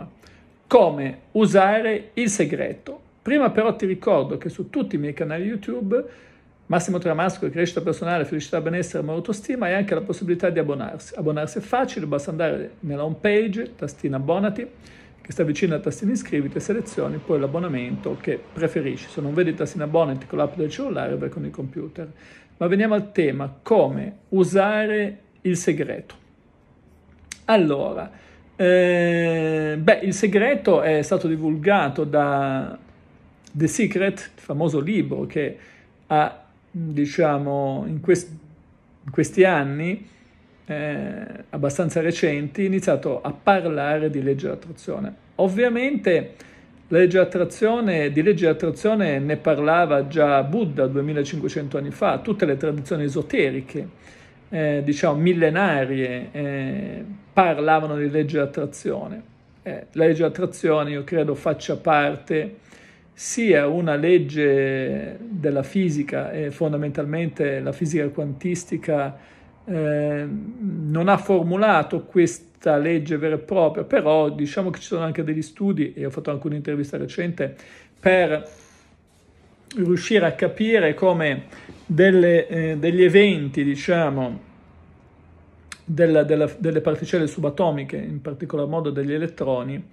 tema, come usare il segreto. Prima però ti ricordo che su tutti i miei canali YouTube, Massimo Tramasco, crescita personale, felicità, benessere, ma autostima, hai anche la possibilità di abbonarsi. Abbonarsi è facile, basta andare nella home page, tastina abbonati, che sta vicino alla tastina iscriviti e selezioni poi l'abbonamento che preferisci. Se non vedi tastina abbonati con l'app del cellulare, vai con il computer. Ma veniamo al tema, come usare il segreto. Allora, eh, beh, il segreto è stato divulgato da The Secret, il famoso libro che ha, diciamo, in, quest- in questi anni eh, abbastanza recenti iniziato a parlare di legge d'attrazione. Ovviamente legge attrazione, di legge d'attrazione ne parlava già Buddha 2500 anni fa, tutte le tradizioni esoteriche, eh, diciamo, millenarie eh, parlavano di legge d'attrazione. Eh, la legge d'attrazione io credo faccia parte sia una legge della fisica e fondamentalmente la fisica quantistica eh, non ha formulato questa legge vera e propria, però diciamo che ci sono anche degli studi, e ho fatto anche un'intervista recente, per riuscire a capire come delle, eh, degli eventi, diciamo, della, della, delle particelle subatomiche, in particolar modo degli elettroni,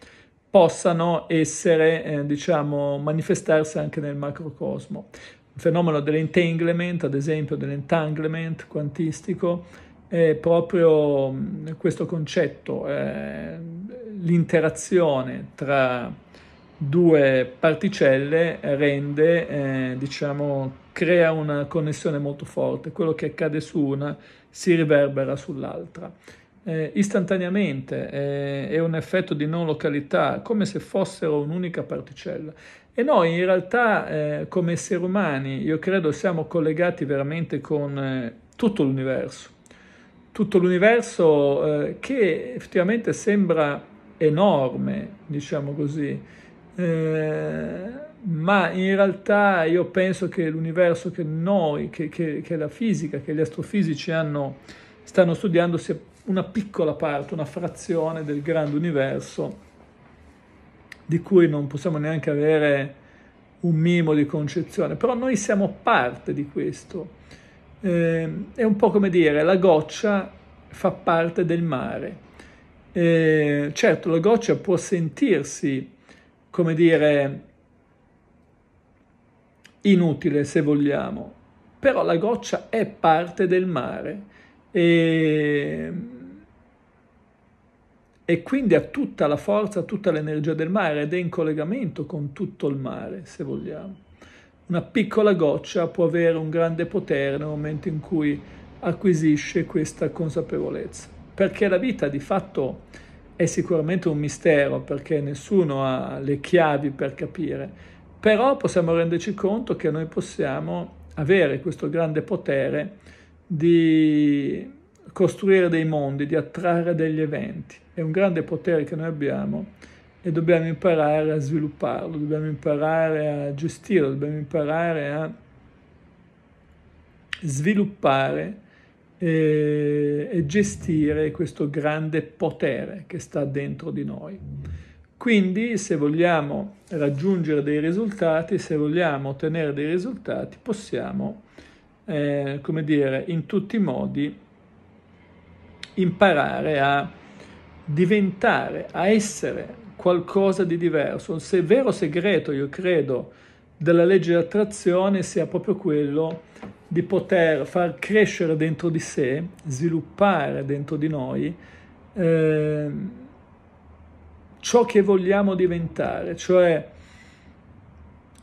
possano essere, eh, diciamo, manifestarsi anche nel macrocosmo. Il fenomeno dell'entanglement, ad esempio, dell'entanglement quantistico, è proprio mm, questo concetto, l'interazione tra due particelle rende, eh, diciamo, crea una connessione molto forte. Quello che accade su una si riverbera sull'altra. Eh, istantaneamente eh, è un effetto di non località, come se fossero un'unica particella. E noi in realtà eh, come esseri umani, io credo, siamo collegati veramente con eh, tutto l'universo. Tutto l'universo eh, che effettivamente sembra enorme, diciamo così, eh, ma in realtà io penso che l'universo che noi, che, che, che la fisica, che gli astrofisici hanno, stanno studiando sia una piccola parte, una frazione del grande universo di cui non possiamo neanche avere un mimo di concezione, però noi siamo parte di questo. Eh, è un po' come dire la goccia fa parte del mare. Eh, certo, la goccia può sentirsi come dire, inutile se vogliamo, però la goccia è parte del mare e, e quindi ha tutta la forza, tutta l'energia del mare ed è in collegamento con tutto il mare se vogliamo. Una piccola goccia può avere un grande potere nel momento in cui acquisisce questa consapevolezza, perché la vita di fatto è sicuramente un mistero perché nessuno ha le chiavi per capire, però possiamo renderci conto che noi possiamo avere questo grande potere di costruire dei mondi, di attrarre degli eventi. È un grande potere che noi abbiamo e dobbiamo imparare a svilupparlo, dobbiamo imparare a gestirlo, dobbiamo imparare a sviluppare e, eh, e gestire questo grande potere che sta dentro di noi. Quindi se vogliamo raggiungere dei risultati, se vogliamo ottenere dei risultati, possiamo, eh, come dire, in tutti i modi imparare a diventare, a essere qualcosa di diverso. Il vero segreto, io credo, della legge di attrazione sia proprio quello di poter far crescere dentro di sé, sviluppare dentro di noi eh, ciò che vogliamo diventare, cioè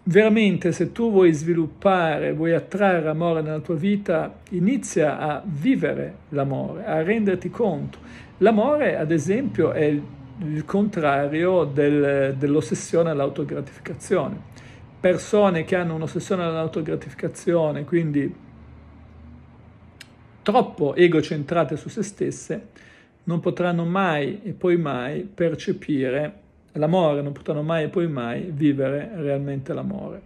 veramente se tu vuoi sviluppare, vuoi attrarre amore nella tua vita, inizia a vivere l'amore, a renderti conto. L'amore, ad esempio, è il, contrario del, dell'ossessione all'autogratificazione persone che hanno un'ossessione all'autogratificazione, quindi troppo egocentrate su se stesse, non potranno mai e poi mai percepire l'amore, non potranno mai e poi mai vivere realmente l'amore,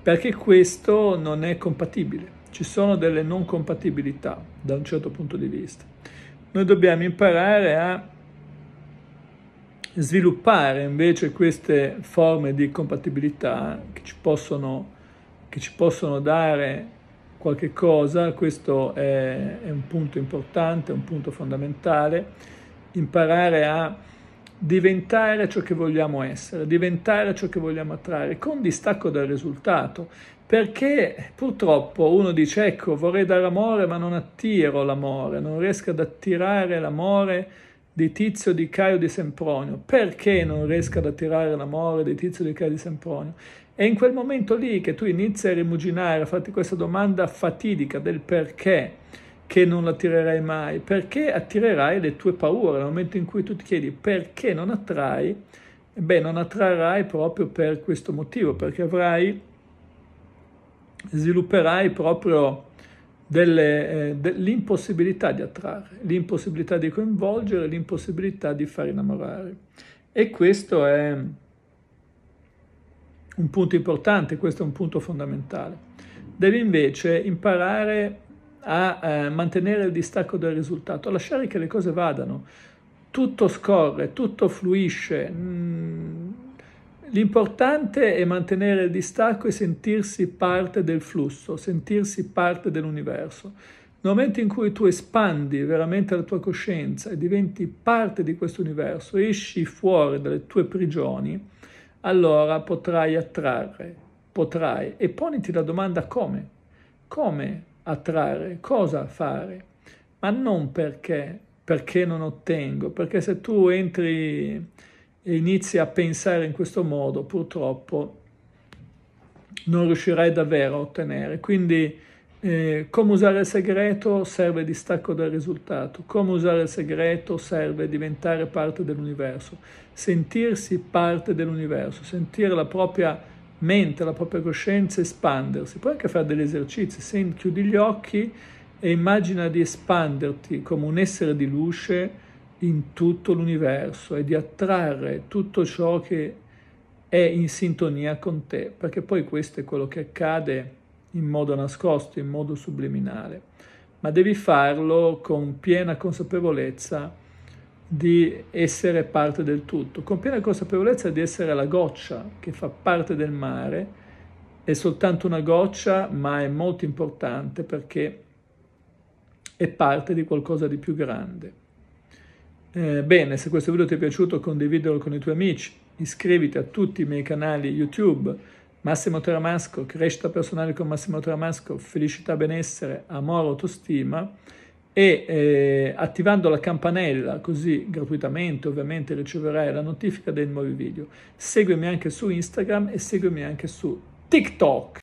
perché questo non è compatibile. Ci sono delle non compatibilità da un certo punto di vista. Noi dobbiamo imparare a sviluppare invece queste forme di compatibilità che ci possono, che ci possono dare qualche cosa, questo è, è un punto importante, un punto fondamentale, imparare a diventare ciò che vogliamo essere, diventare ciò che vogliamo attrarre, con distacco dal risultato, perché purtroppo uno dice ecco vorrei dare amore ma non attiro l'amore, non riesco ad attirare l'amore di Tizio, di Caio, di Sempronio, perché non riesco ad attirare l'amore di Tizio, di Caio, di Sempronio? È in quel momento lì che tu inizi a rimuginare, a farti questa domanda fatidica del perché che non l'attirerai mai, perché attirerai le tue paure, nel momento in cui tu ti chiedi perché non attrai, beh non attrarrai proprio per questo motivo, perché avrai, svilupperai proprio eh, dell'impossibilità di attrarre, l'impossibilità di coinvolgere, l'impossibilità di far innamorare. E questo è un punto importante, questo è un punto fondamentale. Devi invece imparare a eh, mantenere il distacco dal risultato, a lasciare che le cose vadano. Tutto scorre, tutto fluisce. Mm, L'importante è mantenere il distacco e sentirsi parte del flusso, sentirsi parte dell'universo. Nel momento in cui tu espandi veramente la tua coscienza e diventi parte di questo universo, esci fuori dalle tue prigioni, allora potrai attrarre, potrai. E poniti la domanda come? Come attrarre? Cosa fare? Ma non perché, perché non ottengo, perché se tu entri e inizi a pensare in questo modo, purtroppo non riuscirai davvero a ottenere. Quindi eh, come usare il segreto serve distacco dal risultato, come usare il segreto serve diventare parte dell'universo, sentirsi parte dell'universo, sentire la propria mente, la propria coscienza espandersi. Puoi anche fare degli esercizi, se chiudi gli occhi e immagina di espanderti come un essere di luce in tutto l'universo e di attrarre tutto ciò che è in sintonia con te, perché poi questo è quello che accade in modo nascosto, in modo subliminale, ma devi farlo con piena consapevolezza di essere parte del tutto, con piena consapevolezza di essere la goccia che fa parte del mare, è soltanto una goccia, ma è molto importante perché è parte di qualcosa di più grande. Eh, bene, se questo video ti è piaciuto condividilo con i tuoi amici, iscriviti a tutti i miei canali YouTube, Massimo Teramasco, Crescita Personale con Massimo Teramasco, Felicità Benessere, Amore Autostima e eh, attivando la campanella, così gratuitamente ovviamente riceverai la notifica dei nuovi video. Seguimi anche su Instagram e seguimi anche su TikTok.